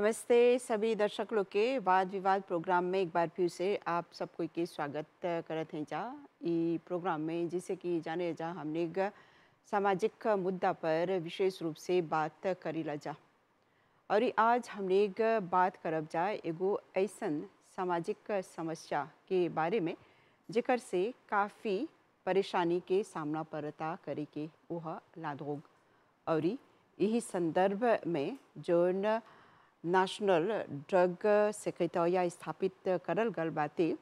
नमस्ते सभी दर्शक लोग के वाद विवाद प्रोग्राम में एक बार फिर से आप सबको के स्वागत करत हैं जा ये प्रोग्राम में जिसे कि जाने जा हमने सामाजिक मुद्दा पर विशेष रूप से बात करी ला जा और आज हमने एक बात करब जा एगो ऐसन सामाजिक समस्या के बारे में जिकर से काफ़ी परेशानी के सामना पड़ता करे के वह लादोग और यही संदर्भ में न नेशनल ड्रग सेक्रेटरिया स्थापित करल गल बाते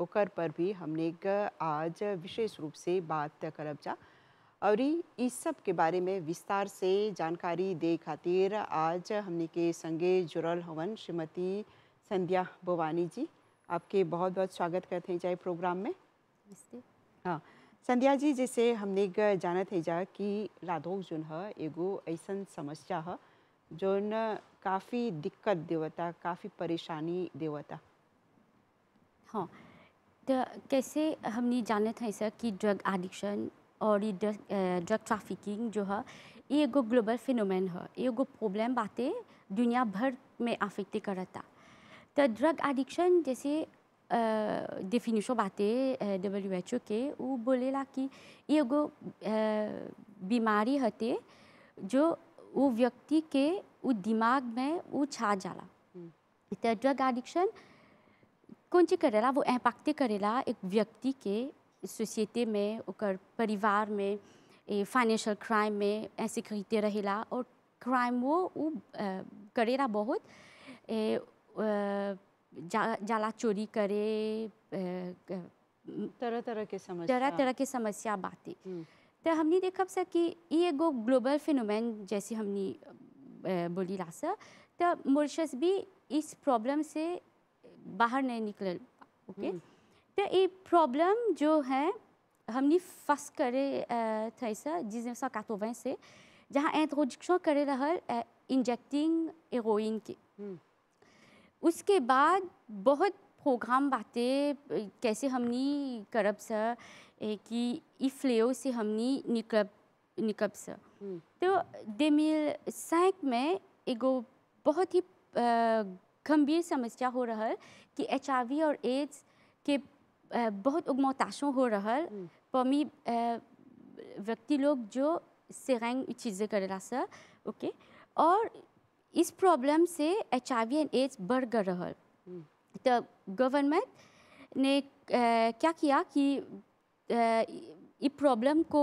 ओकर पर भी हमने आज विशेष रूप से बात करब जा और इस सब के बारे में विस्तार से जानकारी दे खातिर आज हमने के संगे जुड़ल हवन श्रीमती संध्या भवानी जी आपके बहुत बहुत स्वागत करते हैं जाए प्रोग्राम में हाँ संध्या जी जैसे हमने जानत है जा कि लादोख जोन है एगो ऐसा समस्या है जोन काफ़ी दिक्कत देवता काफ़ी परेशानी देवता हाँ तो कैसे हमने जाने था सर कि ड्रग एडिक्शन और ये ड्रग ट्रैफिकिंग जो है ये एगो ग्लोबल फिनोमेन है ये एगो प्रॉब्लम बातें दुनिया भर में अफेक्ट करता तो ड्रग एडिक्शन जैसे डेफिनेशन बातें डब्ल्यू एच ओ के वो बोलेला कि ये एगो बीमारी हते जो वो व्यक्ति के वो दिमाग में वो छा जाला त ड्रग एडिक्शन कौन चीज करेला वो एम्पैक्ट करेला एक व्यक्ति के सोसाइटी में उकर परिवार में ए फाइनेंशियल क्राइम में ऐसे खरीदते रहेला और क्राइम वो वो करेला बहुत ए, जा, जाला चोरी करे तरह तरह के समस्या तरह तरह के समस्या बातें हम्म। तो हमने देखा सर कि ई एगो ग्लोबल फिनोमैन जैसे हमने बोली ला सर तो मॉरिशस भी इस प्रॉब्लम से बाहर नहीं निकल ओके हम्म। तो ये प्रॉब्लम जो है हमने फर्स्ट करे थे सर जिस सौ कातोबे से जहाँ इंट्रोडक्शन करे रहा इंजेक्टिंग एरोइन के हम्म। उसके बाद बहुत प्रोग्राम बातें कैसे हमने करब सर कि ifleu से हमनी निकब निकब तो दे मिल में एगो बहुत ही गंभीर समस्या हो रहा कि एच और एड्स के बहुत उगमोताशों हो रहा पमी व्यक्ति लोग जो सेरेंग चीज़ें करेला सा ओके और इस प्रॉब्लम से एच एंड एड्स बढ़ गए रहा तो गवर्नमेंट ने क्या किया कि इस प्रॉब्लम को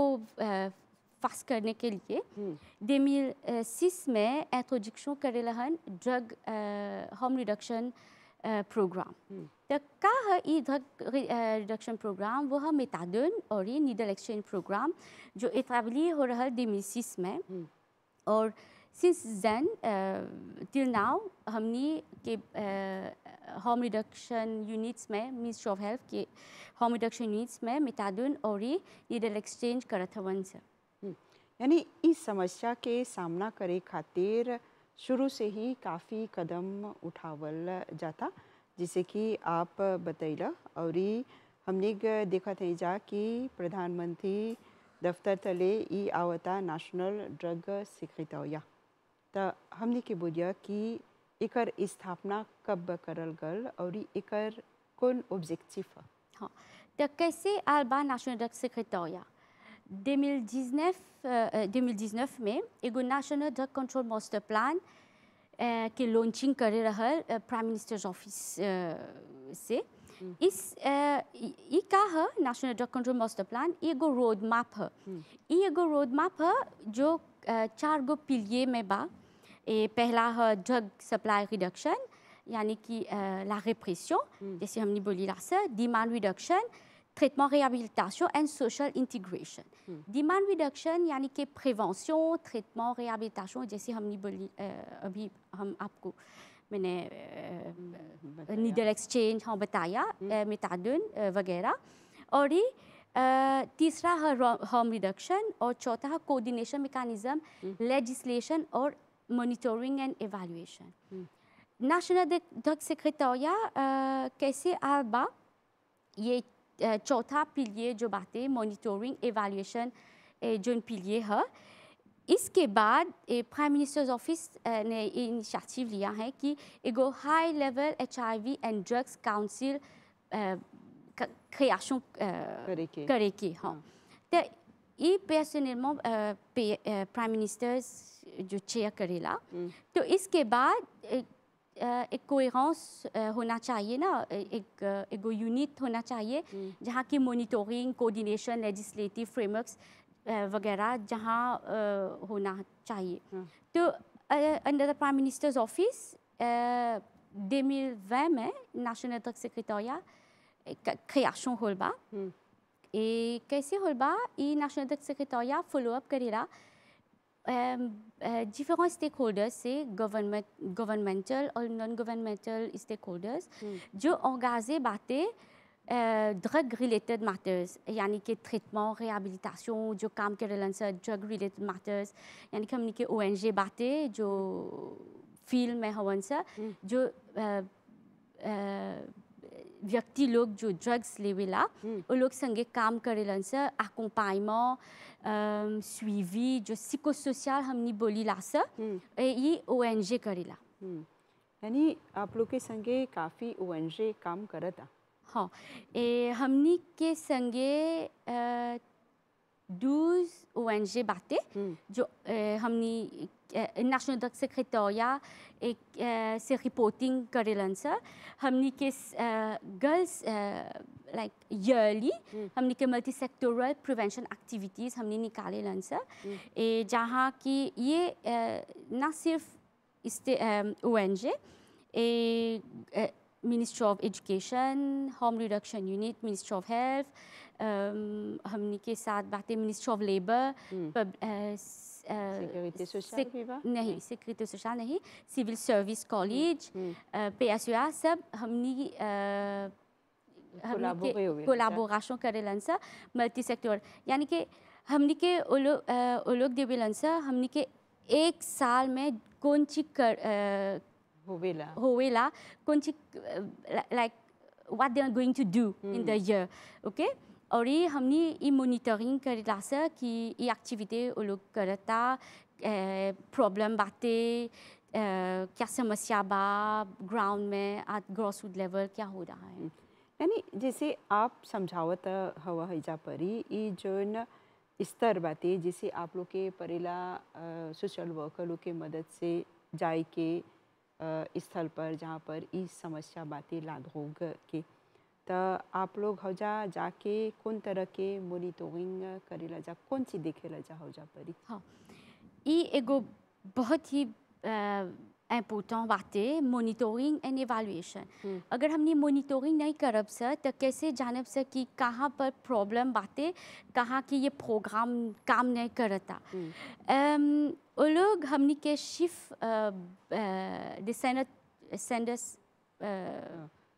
फास करने के लिए हम्म। हज़ार सिक्स में करे लहन ड्रग होम रिडक्शन प्रोग्राम तो का है ये ड्रग रिडक्शन प्रोग्राम वो है मेटाडोन और ये नीडल एक्सचेंज प्रोग्राम जो इतावली हो रहा है हज़ार सिस में हम्म। और uh, Since then, uh, till now, हमने के होम रिडक्शन यूनिट्स में मिनिस्ट्री ऑफ हेल्थ के होम रिडक्शन यूनिट्स में मितादुन और नीडल एक्सचेंज करत हवन से यानी इस समस्या के सामना करे खातिर शुरू से ही काफ़ी कदम उठावल जाता जैसे कि आप बतैला और हमने देखा थे जा कि प्रधानमंत्री दफ्तर तले ई आवता नेशनल ड्रग या त हमने के बोलिया कि एक स्थापना कब करल गल और एक कौन ऑब्जेक्टिव है हाँ तो कैसे आलबा नेशनल ड्रग सेक्रेटरिया 2019 में एगो national drug control master plan के लॉन्चिंग करे रहल प्राइम मिनिस्टर्स ऑफिस से हम्म। इस ये का है national drug control master plan एगो रोड मैप है एगो रोड मैप है जो चार गो पिलिये में बा et pour la drug supply reduction, yani qui, euh, la répression, mm. la demand reduction, traitement réhabilitation and social integration. Mm. Demand reduction, yani la prévention, traitement réhabilitation, et euh, hum, mene needle exchange hon vagera euh, home reduction or chota coordination mechanism mm. legislation or monitoring and evaluation. Hmm. National Drug Secretariat, KC-ALBA, euh, ye chota euh, pilier jo monitoring, evaluation, jo un ha. Iske baad, Prime Minister's Office euh, ne initiative liya hai ki ego High Level HIV and Drugs Council creation kareke. The i personnellement, Prime Minister's जो chair करेला हम्म। तो इसके बाद एक, coherence होना चाहिए ना एक एगो यूनिट होना चाहिए हम्म। जहाँ की मोनिटोरिंग कोऑर्डिनेशन लेजिस्लेटिव फ्रेमवर्क्स वगैरह जहाँ होना चाहिए हम्म। तो under the prime minister's office 2020 में नेशनल ड्रग सेक्रेटोरिया création होलबा ए कैसे होलबा ce national drug secretariat follow up करेगा Eh, different stakeholders, c'est government, governmental ou non-governmental stakeholders, hmm. eh, qui mm. ont engagé drug-related matters, c'est-à-dire traitement, réhabilitation, du camp qui relance drug-related matters, y a des comme ONG qui ont film, qui ont व्यक्ति लोग जो drugs लेवेला वो हम्म। लोग संगे काम करे से अकोम्पाइमेंट स्वीवी जो सिकोसोशियल हमने बोली ला से ये ओ एन जे करेला हम्म। यानी आप लोग के संगे काफ़ी ओ एन जे काम करता हाँ ए हमने के संगे दूज ओ एन जे बातें हम्म। जो हमने national euh, drug secretariat ek uh, se reporting karelans हमने के गर्ल्स लाइक ईयरली हमने के मल्टी सेक्टोरल प्रिवेंशन एक्टिविटीज़ हमने निकाले लंस ए जहाँ की ये ना सिर्फ इससे O N J A ministry of education harm reduction unit ministry of health हमने के साथ बातें ministry of labour Euh, sécurité sociale नहीं सिक्योरिटी सोशल नहीं सिविल सर्विस कॉलेज आर सब हमनी कोलाबोरेशन करेलन लंसा मल्टी सेक्टर यानी कि हमने के वो लोग वो लंसा देवेलन के एक साल में कौन ची कर होवेला कौन ची like what they are going to do in the year okay और ये हमने ये मोनिटरिंग कर रहा कि ये एक्टिविटी वो लोग करता प्रॉब्लम बातें क्या समस्या बा ग्राउंड में आज ग्रॉस रूट लेवल क्या हो रहा है यानी जैसे आप समझावत हवा हिजा परी ये जो न स्तर बातें जैसे आप लोग के परेला सोशल वर्कर लोग के मदद से जाए के स्थल पर जहाँ पर इस समस्या बातें लादोग के तो आप लोग हौजा जाके कौन तरह के मोनिटोरिंग ला जा कौन चीज ला जा हौजा परी हाँ ये एगो बहुत ही इम्पोर्टेंट बात है मोनिटोरिंग एंड एवालुएशन अगर हमने मोनिटोरिंग नहीं करब सर तो कैसे जानब सर कि कहाँ पर प्रॉब्लम बातें कहाँ की ये प्रोग्राम काम नहीं करता हम्म। वो लोग हमने के शिफ डिसेंडस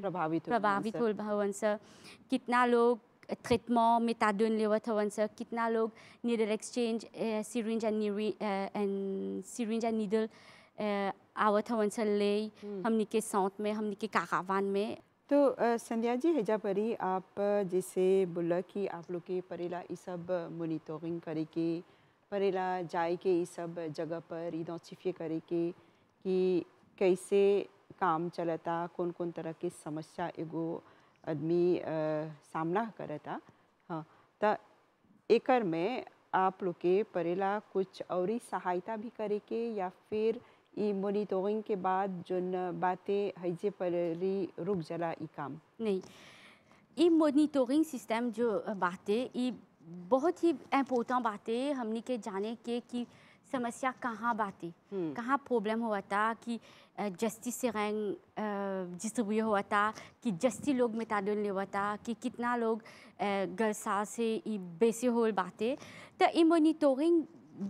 प्रभावित प्रभावित होवन हाँ कितना लोग ट्रीटमेंट मेथाडोन लेवत हवन कितना लोग needle exchange syringe and and syringe and needle आवत हवन हाँ ले हम्म। हमने के साउथ में हमने के काकावान में तो संध्या जी परी आप जैसे बोला कि आप लोग के परेला ये सब मोनिटोरिंग करे के परेला जाए के ये सब जगह पर इडेंटिफाई करे के कि कैसे काम चलता कौन कौन तरह की समस्या एगो आदमी सामना करता हाँ तो एकर में आप लोग के परेला कुछ और सहायता भी करे के या फिर ई मोनिटोरिंग के बाद जो बातें हईजे परेली रुक जला ई काम नहीं ई मोनिटोरिंग सिस्टम जो बातें ई बहुत ही इम्पोर्टेंट बातें हमने के जाने के कि समस्या कहाँ बाती हम्म। कहाँ प्रॉब्लम हुआ था कि जस्टिस से रैंक डिस्ट्रीब्यूट हुआ था कि जस्टी लोग में तादुल नहीं हुआ था कि कितना लोग गलसा से बेसे हो बातें तो ये मोनिटोरिंग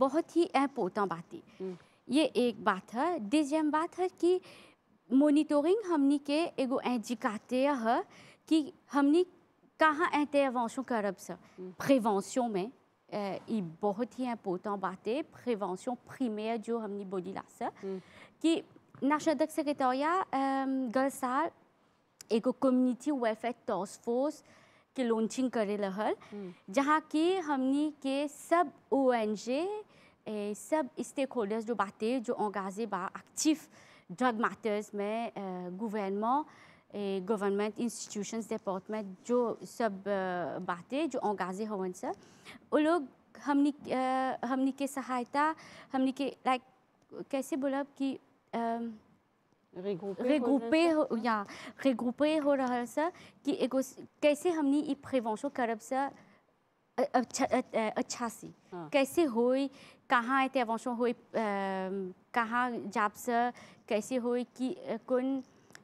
बहुत ही अपोता बाती हम्म। ये एक बात है दूसरी बात है कि मोनिटोरिंग हमने के एगो एजिकाते है कि हमने कहाँ एहते वंशों करब से प्रिवेंशन हम्म। में Euh, il bohoti important la prévention primaire du body lasse de et task force qui ONG mm. et sub stakeholders qui engagé actif drug matters mais euh, gouvernement government institutions department जो सब बातें जो आगाज़े होवन से वो लोग हमनी हमनी के सहायता हमनी के लाइक कैसे बोला कि रेगुपे या रेगुपे हो रहा से कि एगो कैसे हमनी ई प्रिवेंशन करब से अच्छा अच्छा सी हाँ। कैसे होई कहाँ इंटरवेंशन होई कहाँ जाप से कैसे होई कि कौन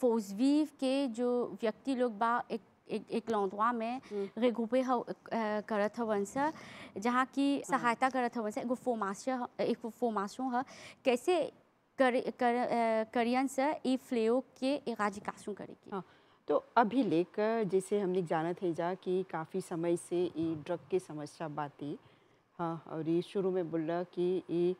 फोजवीव के जो व्यक्ति लोग बा एक एक एक लौंदवा में हम्म। रेगुपे हो करत हो वंसा जहाँ की हाँ। सहायता करत हो वंसा एगो फोमास्टर एक फोमासो ह कैसे कर, कर करियन से ये फ्लेओ के एगाजी कासू करेगी हाँ। तो अभी लेकर जैसे हमने जाना थे जा कि काफ़ी समय से ये ड्रग की समस्या बाती हाँ और ये शुरू में बोला कि ये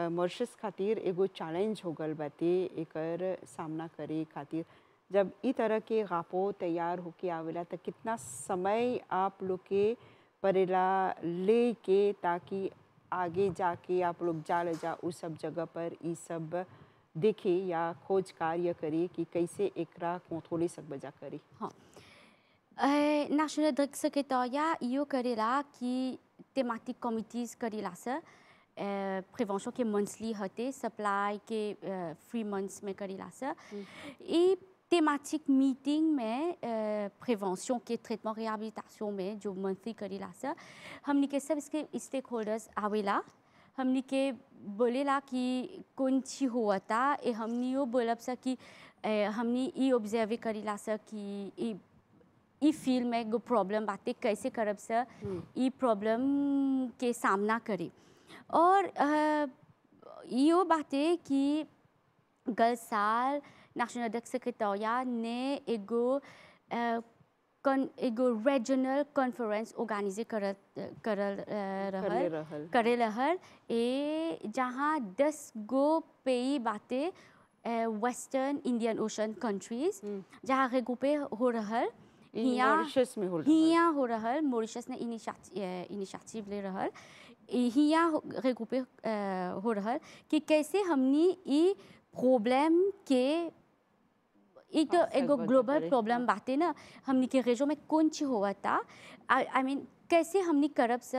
मॉरिशस खातिर एगो चैलेंज हो गल बाटे एकर सामना करे खातिर जब इ तरह के गापो तैयार होके आवेला तो कितना समय आप लोग के परेला ले के ताकि आगे जाके आप लोग जा ले जा उस सब जगह पर ई सब देखे या खोज कार्य करे कि कैसे एकरा को थोड़ी सब बजा करे हाँ नेशनल ड्रग्स के तो या यो करेला कि तेमाटिक कमिटीज करेला से प्रिवेंशन के मंथली हते सप्लाई के फ्री मंथ्स में करेला सर ये टेमाटिक मीटिंग में प्रिवेंशन के ट्रीटमेंट रिहेबिलिटेशन में जो मंथली करेला सर हमने के सब इसके स्टेक होल्डर्स आवेला हमने के बोलेला कि कौन ची हुआ था ए हमने यो बोलब सर कि हमने ये ऑब्जर्व करेला सर कि ई फील्ड में गो प्रॉब्लम बातें कैसे करब सर ई प्रॉब्लम के सामना करें और इहो बाटे कि गल साल नेशनल अध्यक्ष सेक्रेटरिया ने एगो कन एगो रीजनल कॉन्फ्रेंस ऑर्गेनाइज कर कर रहल करे रहल ए जहाँ दस गो पेई बाटे वेस्टर्न इंडियन ओशन कंट्रीज जहाँ के ग्रुपे हो रहल हिया हो रहल मॉरिशस ने इनिशिएटिव ले रहल यही रेकुपर हो रहा है कि कैसे हमने ये प्रॉब्लम के एक एगो ग्लोबल प्रॉब्लम है ना हमने के रेजो में कौन चीज हुआ था आई मीन कैसे हमने करब से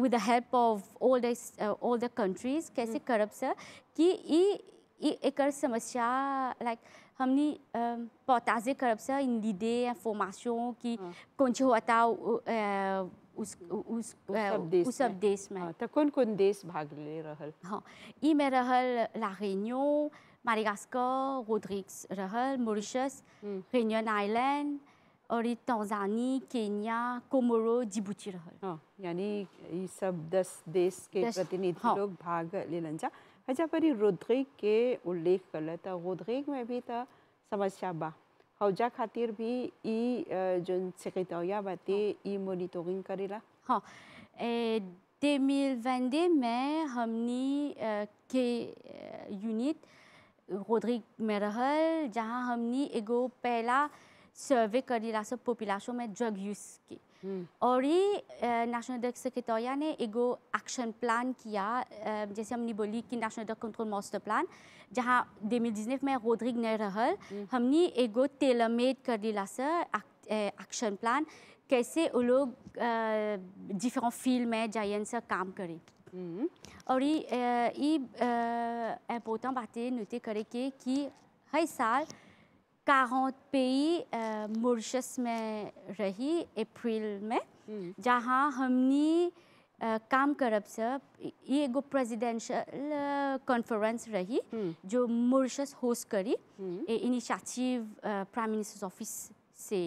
with the help of all the all the countries कैसे करब से कि ये एक समस्या लाइक हमने पौताजे करब से इन दीदे इंफॉर्मेशन की कौन हुआ था उस उस उस सब देश में हाँ, तो कौन कौन देश भाग ले रहल हाँ ई में रहल लारेनियो मारिगास्को रोड्रिक्स रहल मॉरिशस रेनियन आइलैंड और ये तंजानी केन्या कोमोरो जिबूती रहल हाँ यानी ये सब दस देश के प्रतिनिधि हाँ। लोग भाग ले जा अच्छा पर ये रोड्रिक के उल्लेख कर लेता रोड्रिक में भी था समस्या बा हौजा खातिर भी ई जो सेक्रेटरिया बाते ई मॉनिटरिंग करेला हाँ दे मिल वे में हमनी के यूनिट रोडरिक मेरहल जहाँ हमनी एगो पहला सर्वे करेला सब पॉपुलेशन में ड्रग यूज़ की और ये नेशनल ड्रग सेक्रेटरिया ने एगो एक्शन प्लान किया जैसे हमने बोली कि national drug control master plan जहाँ दो हज़ार में रोड्रिग नहीं रहल हमने एगो टेलमेड करेला से एक्शन प्लान कैसे वो लोग डिफरेंट फील्ड में जायन से काम करें और ये इम्पोर्टेंट बातें नोटिस करे के कि हर साल 40 पेई मॉरिशस में रही अप्रैल में हम्म। जहाँ हमने काम करब से ये एगो प्रेसिडेंशियल कॉन्फ्रेंस रही हम्म। जो मॉरिशस होस्ट करी इनिशिएटिव प्राइम मिनिस्टर्स ऑफिस से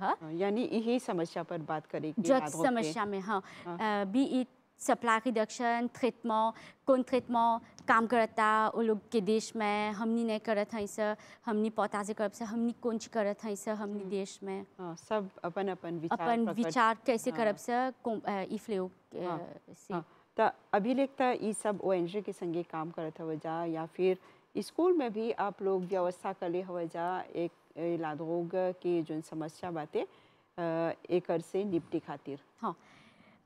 हाँ यानी यही समस्या पर बात करेगी ड्रग्स समस्या में हाँ, हाँ। Be it supply reduction treatment कौन ट्रीटमेंट काम करता वो लोग के देश में हमनी नहीं करत हैं सर हमनी पौता से करब से हमनी कौन चीज करत हैं सर हमनी हम्म। देश में आ, हाँ, सब अपन अपन विचार अपन विचार कैसे हाँ, करब सर ई हाँ, से हाँ, तो अभिलेख तो ये सब ओ एन के संगे काम करत हवा जा या फिर स्कूल में भी आप लोग व्यवस्था करे हवा जा एक लादोग की जो समस्या बातें एक से निपटी खातिर हाँ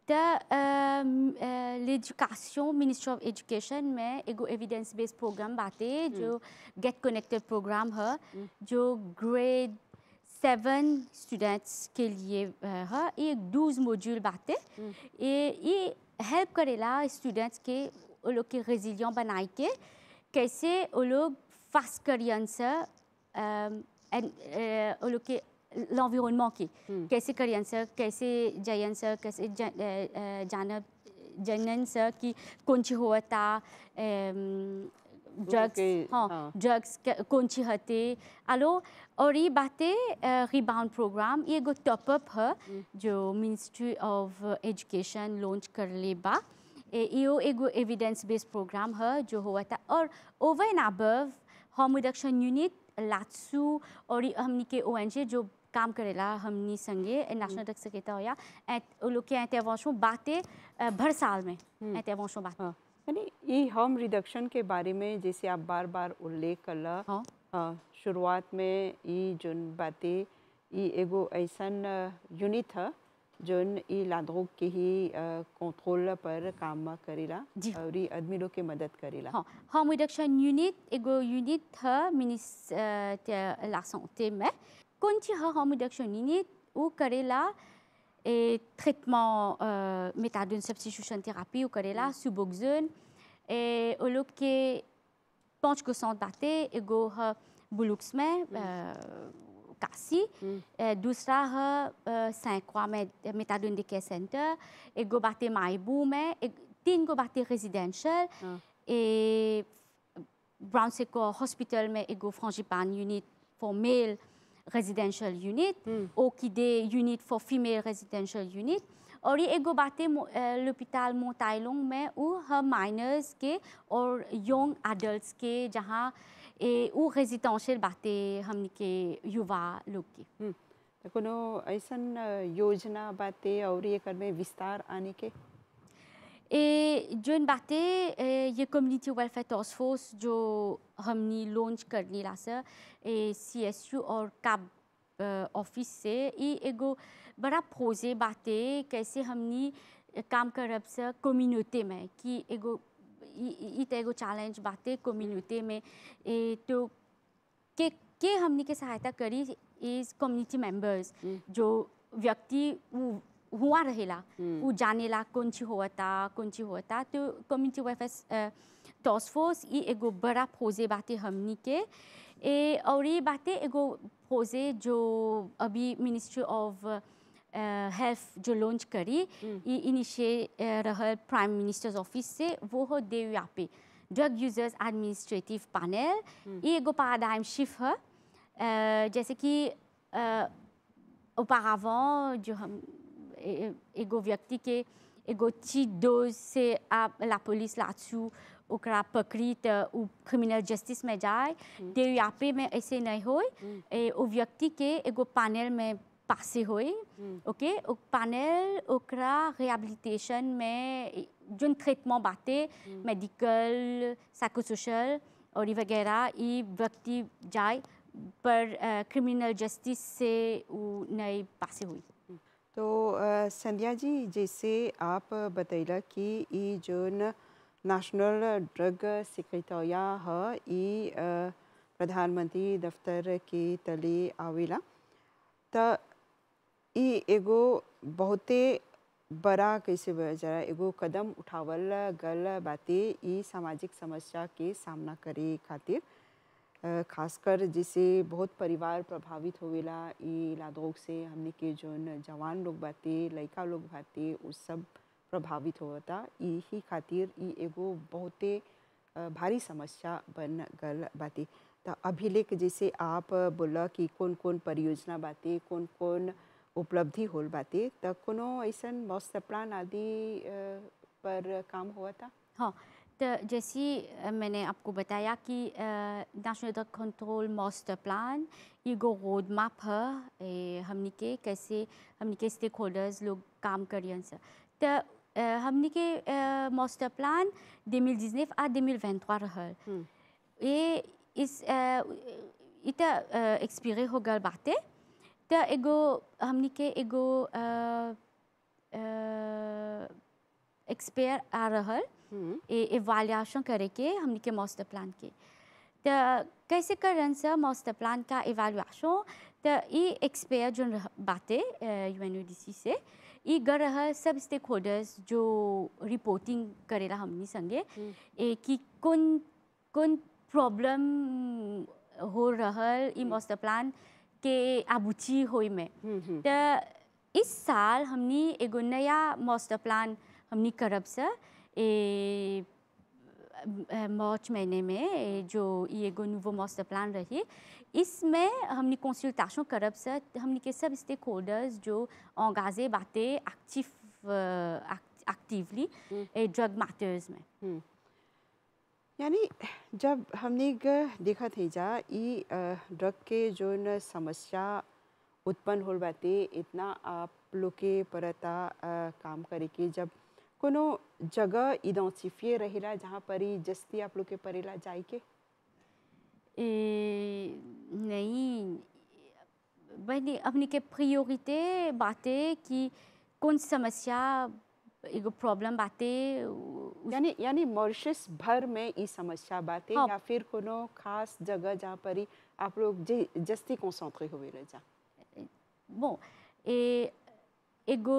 त euh, euh, l'éducation ministry of education में एगो एविडेंस बेस्ड प्रोग्राम बाटे जो गेट कनेक्टेड प्रोग्राम है जो ग्रेड सेवन स्टूडेंट्स के लिए है ये डूज मॉड्यूल बाटे ये ये हेल्प करेला स्टूडेंट्स के वो लोग के रेजिलियन बनाए के कैसे वो लोग फास्ट करियन से एंड वो लोग के l'environnement की hmm. कैसे करियन सर कैसे जयन सर कैसे ज, जा, जानब जनन सर की कोणची होता ड्रग्स हाँ ड्रग्स कौन कोणची हते आलो और ये बातें रिबाउंड प्रोग्राम ये गो टॉपअप है जो मिनिस्ट्री ऑफ एजुकेशन लॉन्च कर ले बा यो एगो एविडेंस बेस्ड प्रोग्राम है जो हुआ था और over and above harm reduction unit लात्सू और हमने के ओ जो काम કામ કરેલા હમની સંગે નેશનલ ડ્રગ या लोके इंटरवेंशन बातें भर साल में इंटरवेंशन हम्म। बात हाँ। यानी ये हम रिडक्शन के बारे में जैसे आप बार बार उल्लेख कर हाँ। शुरुआत में ये जो बातें ये एगो ऐसा यूनिट है जोन ये लादोग के ही कंट्रोल पर काम करेला और ये आदमी लोग के मदद करेला हाँ हम रिडक्शन यूनिट एगो यूनिट है मिनिस्टर लासन टीम में continuer ou carela et traitement mm. euh, substitution thérapie ou suboxone et au que pense que sont battés et buluxme dusra ha dans le centre de center et go batté et tin go et Brown Seco Hospital mais ego frangipane unit male residential unit, hmm. Orchidée unit for female residential unit, और ये एगो बातें लपिताल मोताइलोंग में उ miners के और young adult के जहाँ ए उ रेजिडेंशियल बातें हमने के युवा लोग की कोनो ऐसा योजना बातें और ये कर में विस्तार आने के ए, जो इन बातें ये कम्युनिटी वेलफेयर टास्क फोर्स जो हमने लॉन्च कर लास ए सी एस यू और कब ऑफिस से ये एगो बड़ा फोजे बातें कैसे हमने काम करब से कम्युनिटी में कि एगो इत एगो चैलेंज बातें कम्युनिटी में ए, तो के के हमने के सहायता करी इज कम्युनिटी मेंबर्स जो व्यक्ति हुआ रहेला वो हम्म। जानेला कौन ची होता कौन ची होता तो कम्युनिटी वेलफेयर टास्क फोर्स ये एगो बड़ा फोजे बातें हमने के ए और ये बातें एगो फोजे जो अभी मिनिस्ट्री ऑफ हेल्थ जो लॉन्च करी ये हम्म। इनिशिए रहल प्राइम मिनिस्टर्स ऑफिस से वो हो देव्या ड्रग यूजर्स एडमिनिस्ट्रेटिव पैनल ये एगो पैराडाइम शिफ्ट है जैसे कि जो हम E, e, ego vyakti ke ego ti dose se la police la tu ou kra uh, ou criminal justice me jai mm. de yape me ese nai hoy mm. e o vyakti ke ego panel me passé hoy mm. ok o panel o kra rehabilitation me d'un e, traitement baté mm. medical psychosocial ori vagera i vyakti jai par uh, criminal justice se ou nai passé hoy तो संध्या जी जैसे आप बतैला कि ये जो national drug सिक्रेटरिया है ये प्रधानमंत्री दफ्तर के तले आवेला तो ये एगो बहुते बड़ा कैसे जरा एगो कदम उठावल गल बातें ये सामाजिक समस्या के सामना करे खातिर खासकर जैसे बहुत परिवार प्रभावित होवेला ये लादोग से हमने के जो जवान लोग बाते लड़का लोग बाते वो सब प्रभावित होता यही खातिर ये एगो बहुते भारी समस्या बन गल बाते तो अभी लेक जैसे आप बोला कि कौन कौन परियोजना बाते कौन कौन उपलब्धि होल बाते तो कोनो ऐसा मौसप्राण आदि पर काम हुआ था हाँ तो uh, जैसे uh, मैंने आपको बताया कि national drug control master plan ईगो रोड मैप है हमने के कैसे हमने के स्टेक होल्डर्स लोग काम करियन से तो हमने के मास्टर प्लान दिमिल जिजनेफ आ दिमिल वेंतवा रहल ये इस uh, इतना एक्सपीरियंस हो गल बातें तो एगो हमने के एगो एक्सपेयर आ रहा इवाल्यूशन करे के हमने के मास्टर प्लान के तो कैसे करन से मास्टर प्लान का इवाल्यूशन तो ये एक्सपेयर जो बातें यू से ये कर रहा सब स्टेक होल्डर्स जो रिपोर्टिंग करेला हमने संगे हम्म। ए कि कौन कौन प्रॉब्लम हो रहा ये मास्टर प्लान के आबूची हो में तो इस साल हमने एगो नया मास्टर प्लान हमने करब से ए, मार्च महीने में जो ये गो नूवो मास्टर प्लान रही इसमें हमने कंसल्टेशन करब से हमने के सब स्टेक होल्डर्स जो आगाजे बातें एक्टिव एक्टिवली ड्रग मैटर्स में यानी जब हमने देखा थे जा ई ड्रग के जो न समस्या उत्पन्न हो बाते इतना आप लोग के परता काम करे के जब कोनो जगह इडेंटिफाई रहिला जहाँ पर ही जस्ती आप लोग के परेला जाए के ए, नहीं बने अपनी के प्रायोरिटी बातें कि कौन सी समस्या एगो प्रॉब्लम बातें यानी यानी मॉरिशस भर में ई समस्या बातें हाँ। या फिर कोनो खास जगह जहाँ पर आप लोग जस्ती कॉन्सेंट्रे हुए रह जा बो ए एगो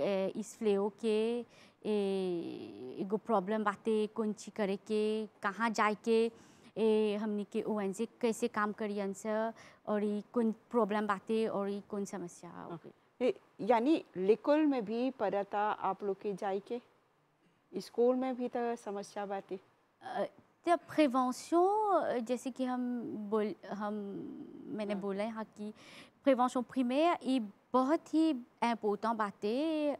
इसफ्लेओ के एगो प्रॉब्लम बाते कौन ची करे के कहाँ जाए के ए हमने के ओ एन से कैसे काम करी आंसर और ये कौन प्रॉब्लम बाते और ये कौन समस्या यानी लिकुल में भी परता आप लोग के जाए के स्कूल में भी तो समस्या बाटी तो प्रिवेंशन जैसे कि हम बोल हम मैंने हाँ। बोला यहाँ कि प्रिवेंशन primaire ये बहुत ही इम्पोर्टेंट बातें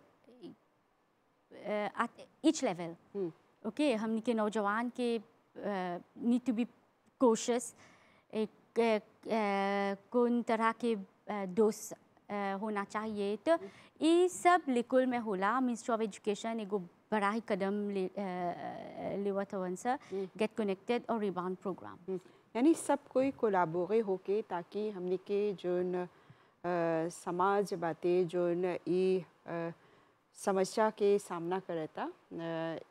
at each level. Hmm. Okay, हमने के नौजवान के need to be cautious एक कौन तरह के दोस्त होना चाहिए तो ये सब लिकुल में होला मिनिस्ट्री ऑफ एजुकेशन एगो बड़ा ही कदम ले اللي وتا और rebound प्रोग्राम यानी सब कोई कोलाबोरे होके ताकि हमने के जोन समाज बाते जोन ई समस्या के सामना करता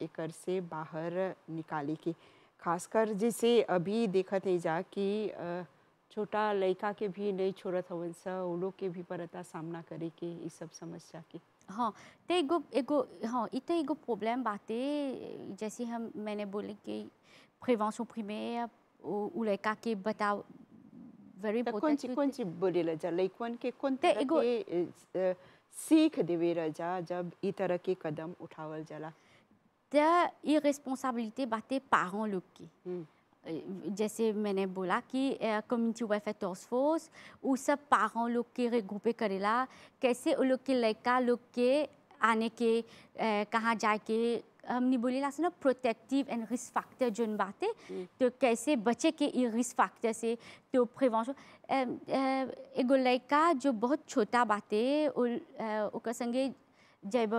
एक से बाहर निकाली की खासकर जैसे अभी देखा जा कि छोटा लड़का के भी नहीं छोड़त हवन सा उन लोग के भी परता सामना करे के ये सब समस्या की हाँ तो एगो एगो हाँ तो एगो प्रॉब्लम है जैसे हम मैंने बोले कि प्रिवेंशन प्रीमेयर उ लड़का के बताओ वेरी कौन सी कौन सी बोले रजा लड़कन के कौन ते तो एगो सीख देवे रजा जब इ तरह के कदम उठावल जला तो ये रिस्पॉन्सिबिलिटी बाटे पारों लोग की जैसे मैंने बोला कि कम्युनिटी वेलफेयर टास्क फोर्स वो सब पारों लोग के रेगुपे करेला कैसे उन लोग के लड़का लोग के आने के कहाँ जाके हमने बोले ला सुना प्रोटेक्टिव एंड रिस्क फैक्टर बात है तो कैसे बचे के ये रिस्क फैक्टर से तो प्रिवेंशन एगो लड़का जो बहुत छोटा है ओकर संगे जब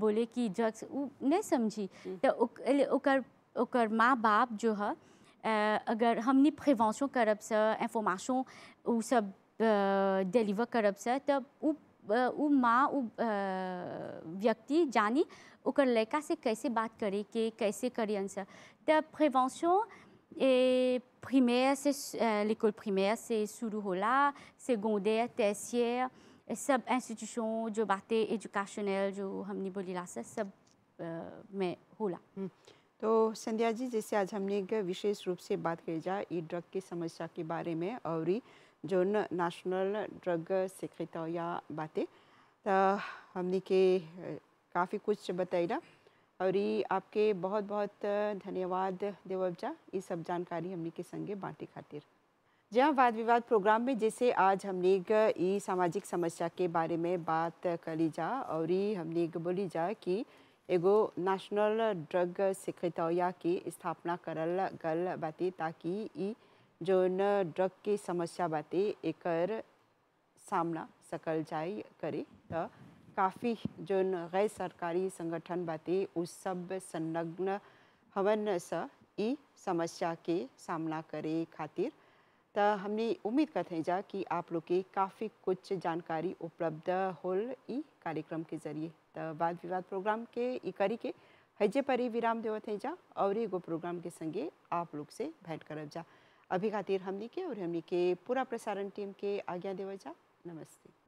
बोले कि ड्रग्स नहीं समझी हम्म। तो माँ बाप जो है agar euh, ham prévention prevention information ou sa euh, délivre karab sa ta ou euh, ou ma ou vyakti jani ukar leka se kaise baat kare ke kaise kare ansa ta prevention et primaire c'est l'école primaire c'est suru hola secondaire tertiaire sab institution jo bate educationnel jo hamni bolila sa sab me hola hmm. तो संध्या जी जैसे आज हमने एक विशेष रूप से बात करी जा ई ड्रग की समस्या के बारे में और जो नेशनल ड्रग या बातें तो हमने के काफ़ी कुछ बताया और आपके बहुत बहुत धन्यवाद देवबजा ये सब जानकारी हमने के संगे बांटे खातिर जी हाँ वाद विवाद प्रोग्राम में जैसे आज हमने एक सामाजिक समस्या के बारे में बात करी जा और हमने बोली जा कि एगो नेशनल ड्रग सेक्रेटरिया के स्थापना करल गल बाटे ताकि जो न ड्रग के समस्या बाटे एकर सामना सकल जाए करे तो काफ़ी जो गैर सरकारी संगठन बाते उस सब संलग्न हवन से ई समस्या के सामना करे खातिर तो हमने उम्मीद करते जा कि आप लोग के काफ़ी कुछ जानकारी उपलब्ध होल ई कार्यक्रम के ज़रिए वाद विवाद प्रोग्राम के इकरी के हजे पर ही विराम देव थे जा और एगो प्रोग्राम के संगे आप लोग से भेंट करब जा अभी खातिर हमने के और हमने के पूरा प्रसारण टीम के आज्ञा देव जा नमस्ते